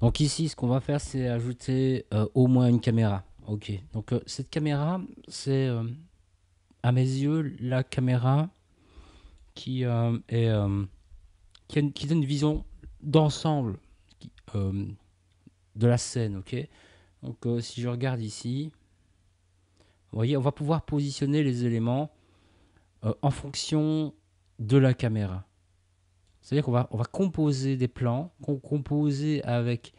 Donc ici, ce qu'on va faire, c'est ajouter euh, au moins une caméra. Ok, donc euh, cette caméra, c'est euh, à mes yeux la caméra qui, est, qui, donne une vision d'ensemble de la scène. Ok, donc si je regarde ici, vous voyez, on va pouvoir positionner les éléments en fonction de la caméra. C'est-à-dire qu'on va, on va composer des plans, composer avec,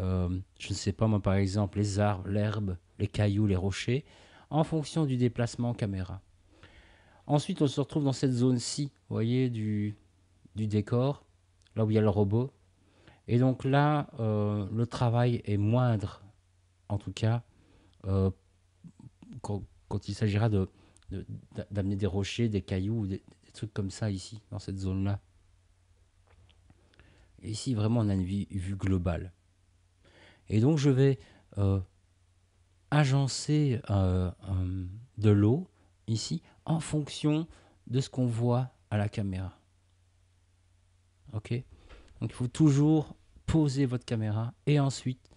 euh, je ne sais pas moi par exemple, les arbres, l'herbe, les cailloux, les rochers, en fonction du déplacement caméra. Ensuite, on se retrouve dans cette zone-ci, vous voyez, du, du décor, là où il y a le robot. Et donc là, euh, le travail est moindre, en tout cas, euh, quand, il s'agira de, d'amener des rochers, des cailloux, des trucs comme ça ici, dans cette zone-là ici, vraiment, on a une vue, globale. Et donc, je vais euh, agencer euh, euh, de l'eau ici en fonction de ce qu'on voit à la caméra. Ok Donc, il faut toujours poser votre caméra et ensuite,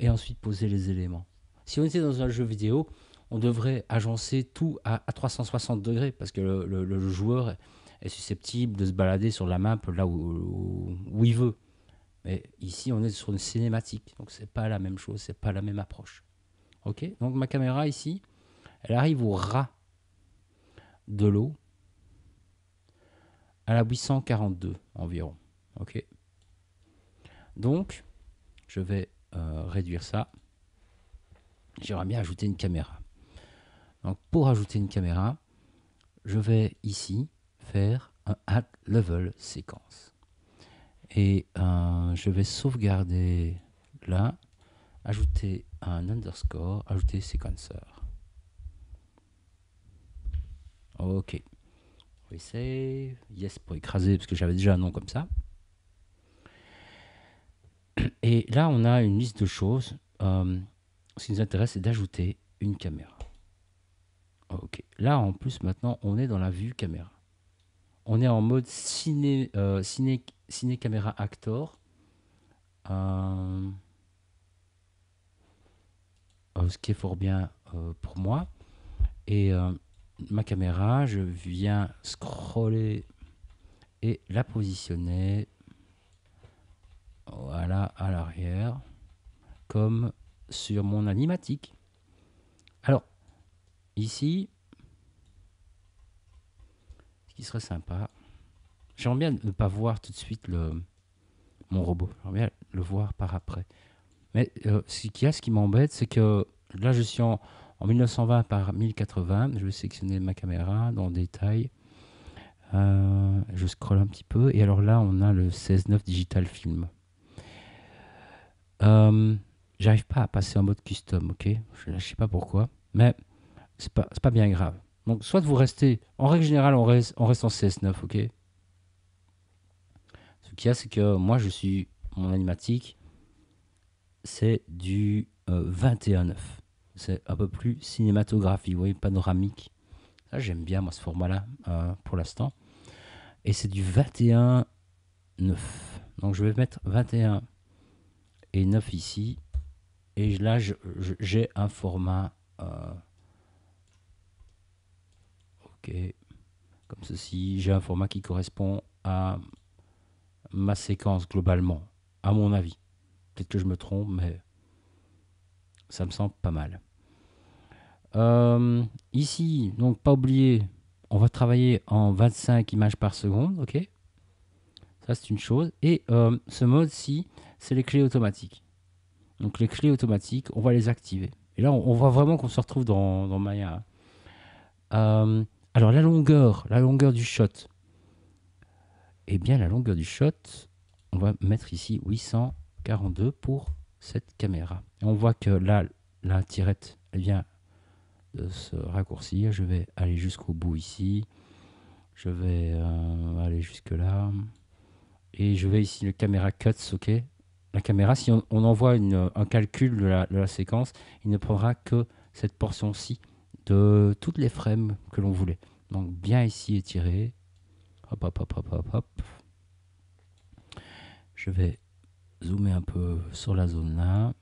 et ensuite poser les éléments. Si on était dans un jeu vidéo, on devrait agencer tout à, 360 degrés parce que le joueur est susceptible de se balader sur la map là où, où il veut. Mais ici, on est sur une cinématique, donc c'est pas la même chose, c'est pas la même approche. Ok Donc ma caméra ici, elle arrive au ras de l'eau à la 842 environ. Ok Donc, je vais euh, réduire ça. J'aimerais bien ajouter une caméra. Donc pour ajouter une caméra, je vais ici faire un add level Sequence Et euh, je vais sauvegarder là, ajouter un underscore, ajouter sequencer. Ok. Oui, save. Yes pour écraser, parce que j'avais déjà un nom comme ça. Et là, on a une liste de choses. Euh, ce qui nous intéresse, c'est d'ajouter une caméra. Ok. Là, en plus, maintenant, on est dans la vue caméra on est en mode ciné, euh, ciné, ciné caméra actor. Euh, euh, ce qui est fort bien pour moi. Et ma caméra, je viens scroller et la positionner. Voilà, à l'arrière, comme sur mon animatique. Alors, ici, serait sympa. J'aimerais bien ne pas voir tout de suite le, mon robot. J'aimerais bien le voir par après. Mais euh, ce qu'il y a, ce qui m'embête, c'est que là, je suis en, 1920 par 1080. Je vais sélectionner ma caméra dans détail. Euh, je scrolle un petit peu. Et alors là, on a le 16.9 Digital Film. Euh, j'arrive pas à passer en mode custom, ok je, ne sais pas pourquoi. Mais c'est pas, pas bien grave. Donc, soit vous restez, en règle générale, on reste, on reste en CS9, ok Ce qu'il y a, c'est que moi, je suis, mon animatique, c'est du 21.9. Euh, c'est un peu plus cinématographique, vous voyez, panoramique. j'aime bien, moi, ce format-là, hein, pour l'instant. Et c'est du 21.9. Donc, je vais mettre 21 et 9 ici. Et là, j'ai un format. Euh, OK. Comme ceci, j'ai un format qui correspond à ma séquence globalement, à mon avis. Peut-être que je me trompe, mais ça me semble pas mal. Euh, ici, donc pas oublier, on va travailler en 25 images par seconde, ok Ça c'est une chose. Et euh, ce mode-ci, c'est les clés automatiques. Donc les clés automatiques, on va les activer. Et là, on, voit vraiment qu'on se retrouve dans, Maya. Euh, alors la longueur, la longueur du shot. Eh bien la longueur du shot, on va mettre ici 842 pour cette caméra. on voit que là, la tirette elle vient de se raccourcir. Je vais aller jusqu'au bout ici. Je vais euh, aller jusque là. Et je vais ici le caméra cuts, ok La caméra, si on, envoie un calcul de la, de la séquence, il ne prendra que cette portion-ci de toutes les frames que l'on voulait. Donc bien ici étirer Hop, hop, hop, hop, hop, hop. Je vais zoomer un peu sur la zone là.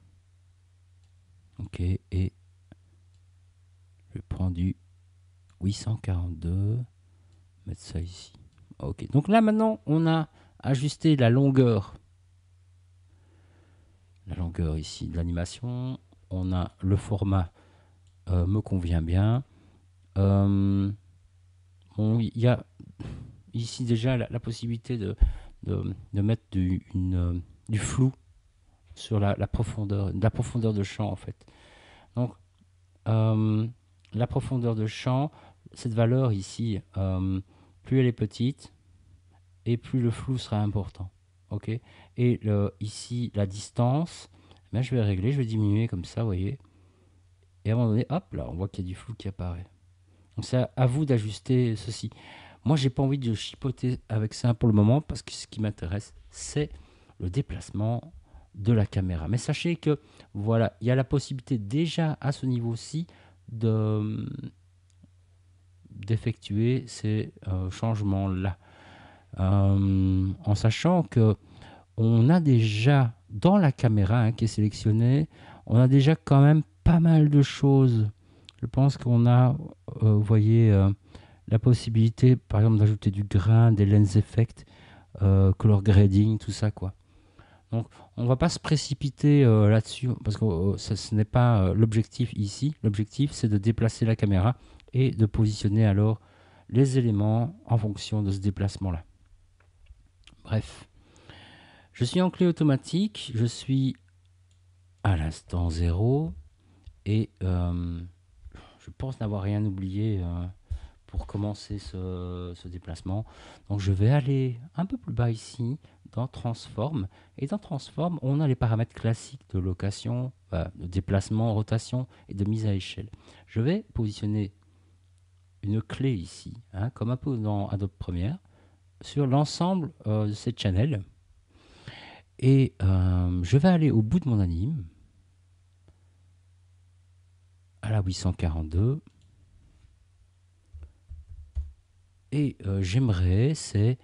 Ok, et je prends du 842. Mettre ça ici. Ok, donc là maintenant on a ajusté la longueur. La longueur ici de l'animation. On a le format euh, me convient bien. Euh, bon, il y a ici déjà la, possibilité de, de, mettre du, euh, flou sur la, profondeur, la profondeur de champ en fait. Donc la profondeur de champ, cette valeur ici, plus elle est petite et plus le flou sera important. ok et le, ici, la distance, eh je vais régler, je vais diminuer comme ça, vous voyez. Et à un moment donné, hop, là, on voit qu'il y a du flou qui apparaît. Donc c'est à, vous d'ajuster ceci. Moi, j'ai pas envie de chipoter avec ça pour le moment parce que ce qui m'intéresse, c'est le déplacement de la caméra. Mais sachez que voilà, il y a la possibilité déjà à ce niveau-ci de hum, d'effectuer ces euh, changements-là, hum, en sachant que on a déjà dans la caméra hein, qui est sélectionnée, on a déjà quand même pas mal de choses. Je pense qu'on a, euh, vous voyez, euh, la possibilité, par exemple, d'ajouter du grain, des lens effects, euh, color grading, tout ça, quoi. Donc, on va pas se précipiter là-dessus, parce que ce n'est pas l'objectif ici. L'objectif, c'est de déplacer la caméra et de positionner alors les éléments en fonction de ce déplacement-là. Bref. Je suis en clé automatique, je suis à l'instant 0, et euh, je pense n'avoir rien oublié euh, pour commencer ce, déplacement. Donc je vais aller un peu plus bas ici, dans Transform. Et dans Transform, on a les paramètres classiques de location, de déplacement, rotation et de mise à échelle. Je vais positionner une clé ici, hein, comme un peu dans Adobe Premiere, sur l'ensemble euh, de cette channel. Et je vais aller au bout de mon anime 842. Et euh, j'aimerais, c'est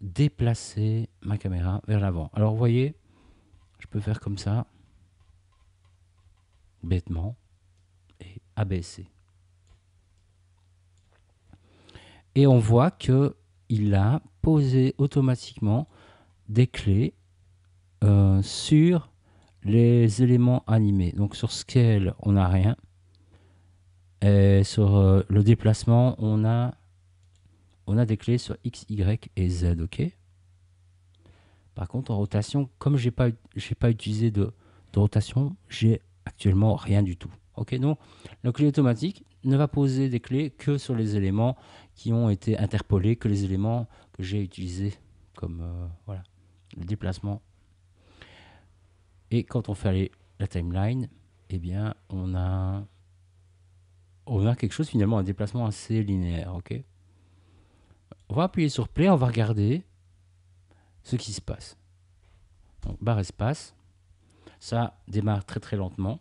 déplacer ma caméra vers l'avant. Alors vous voyez, je peux faire comme ça, bêtement, et abaisser. Et on voit que il a posé automatiquement des clés euh, sur les éléments animés. Donc sur scale, on n'a rien. Euh, sur euh, le déplacement, on a, on a des clés sur X, Y et Z, ok Par contre, en rotation, comme je n'ai pas, pas utilisé de, rotation, j'ai actuellement rien du tout. Ok, donc le clé automatique ne va poser des clés que sur les éléments qui ont été interpolés, que les éléments que j'ai utilisés comme euh, voilà, le déplacement. Et quand on fait la timeline, eh bien, on a on quelque chose finalement, un déplacement assez linéaire, ok On va appuyer sur play, on va regarder ce qui se passe. Donc barre espace, ça démarre très très lentement.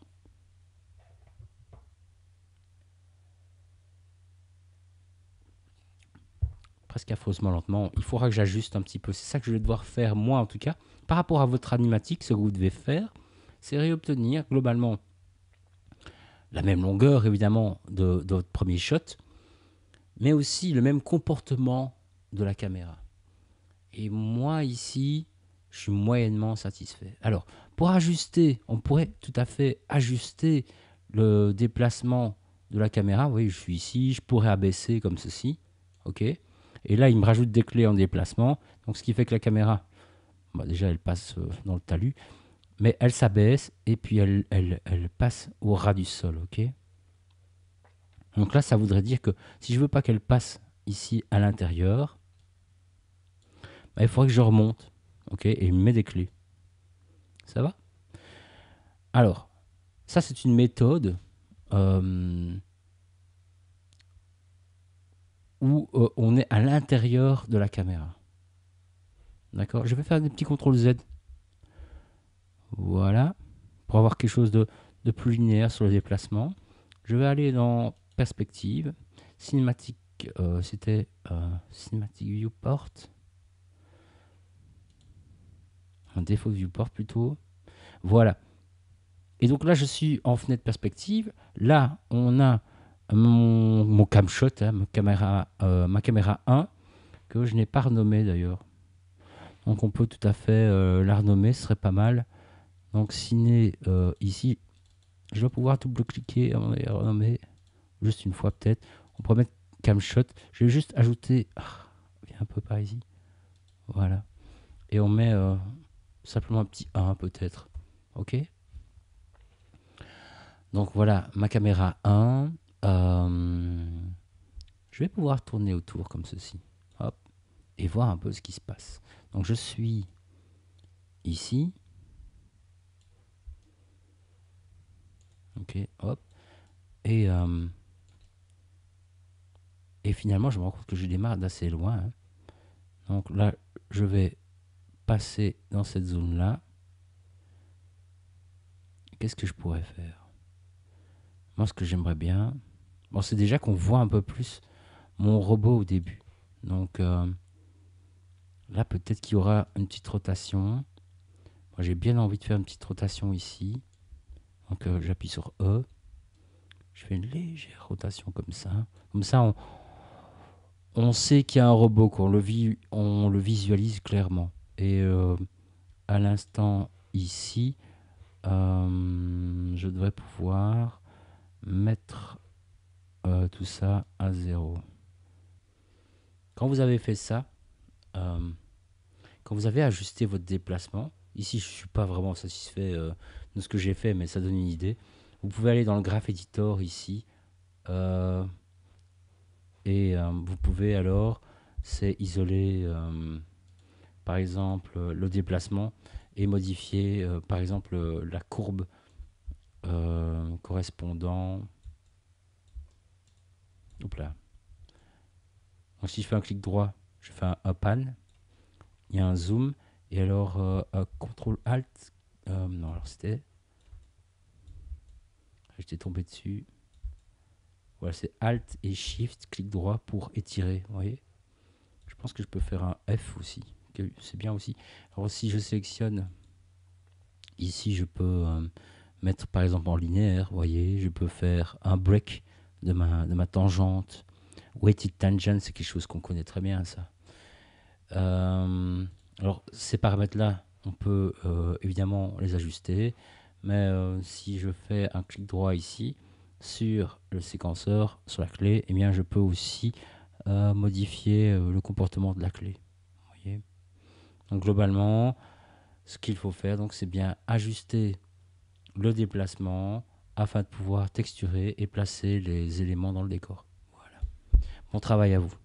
presque affreusement lentement. Il faudra que j'ajuste un petit peu. C'est ça que je vais devoir faire, moi en tout cas, par rapport à votre animatique. Ce que vous devez faire, c'est réobtenir globalement la même longueur évidemment de, votre premier shot, mais aussi le même comportement de la caméra. Et moi ici, je suis moyennement satisfait. Alors, pour ajuster, on pourrait tout à fait ajuster le déplacement de la caméra. Vous voyez, je suis ici, je pourrais abaisser comme ceci. OK Et là, il me rajoute des clés en déplacement. Donc, ce qui fait que la caméra, bah, déjà, elle passe euh, dans le talus mais elle s'abaisse et puis elle, elle, passe au ras du sol, ok Donc là, ça voudrait dire que si je veux pas qu'elle passe ici à l'intérieur, bah, il faudrait que je remonte, ok Et je mets des clés. Ça va Alors, ça c'est une méthode euh, où euh, on est à l'intérieur de la caméra. D'accord Je vais faire des petits CTRL Z. Voilà. Pour avoir quelque chose de, plus linéaire sur le déplacement, je vais aller dans Perspective, Cinématique, euh, c'était euh, Cinématique Viewport, un défaut Viewport plutôt. Voilà. Et donc là, je suis en fenêtre perspective. Là, on a mon, camshot, hein, ma, caméra, 1, euh, que je n'ai pas renommée d'ailleurs. Donc on peut tout à fait la renommer, ce serait pas mal. Donc ciné euh, ici, je vais pouvoir double-cliquer, mais juste une fois peut-être. On pourrait mettre camshot. Je vais juste ajouter, ah, un peu par ici, voilà. Et on met euh, simplement un petit 1 peut-être, ok Donc voilà, ma caméra 1. Euh, je vais pouvoir tourner autour comme ceci, hop, et voir un peu ce qui se passe. Donc je suis ici, Ok, hop. Et, euh, et finalement, je me rends compte que je démarre d'assez loin. Hein. Donc là, je vais passer dans cette zone-là. Qu'est-ce que je pourrais faire Moi, ce que j'aimerais bien... Bon, c'est déjà qu'on voit un peu plus mon robot au début. Donc euh, là, peut-être qu'il y aura une petite rotation. Moi, j'ai bien envie de faire une petite rotation ici. Donc euh, j'appuie sur E. Je fais une légère rotation comme ça. Comme ça, on, sait qu'il y a un robot, qu'on le, vit, on le visualise clairement. Et euh, à l'instant ici, euh, je devrais pouvoir mettre tout ça à zéro. Quand vous avez fait ça, quand vous avez ajusté votre déplacement, ici je ne suis pas vraiment satisfait de ce que j'ai fait, mais ça donne une idée. Vous pouvez aller dans le Graph Editor ici. Euh, et euh, vous pouvez alors, c'est isoler euh, par exemple le déplacement et modifier par exemple la courbe correspondant. Hop là. Donc si je fais un clic droit, je fais un up pan, il y a un zoom, et alors un CTRL ALT euh, non, alors c'était. Ah, j'étais tombé dessus. Voilà, c'est Alt et Shift, clic droit pour étirer. voyez Je pense que je peux faire un F aussi. C'est bien aussi. Alors, si je sélectionne ici, je peux euh, mettre par exemple en linéaire. voyez, je peux faire un break de ma, de ma tangente. Weighted tangent, c'est quelque chose qu'on connaît très bien, ça. Euh, alors, ces paramètres-là, on peut euh, évidemment les ajuster. Mais euh, si je fais un clic droit ici sur le séquenceur, sur la clé, et eh bien je peux aussi euh, modifier le comportement de la clé. donc globalement, ce qu'il faut faire, donc c'est bien ajuster le déplacement afin de pouvoir texturer et placer les éléments dans le décor. Voilà. Bon travail à vous.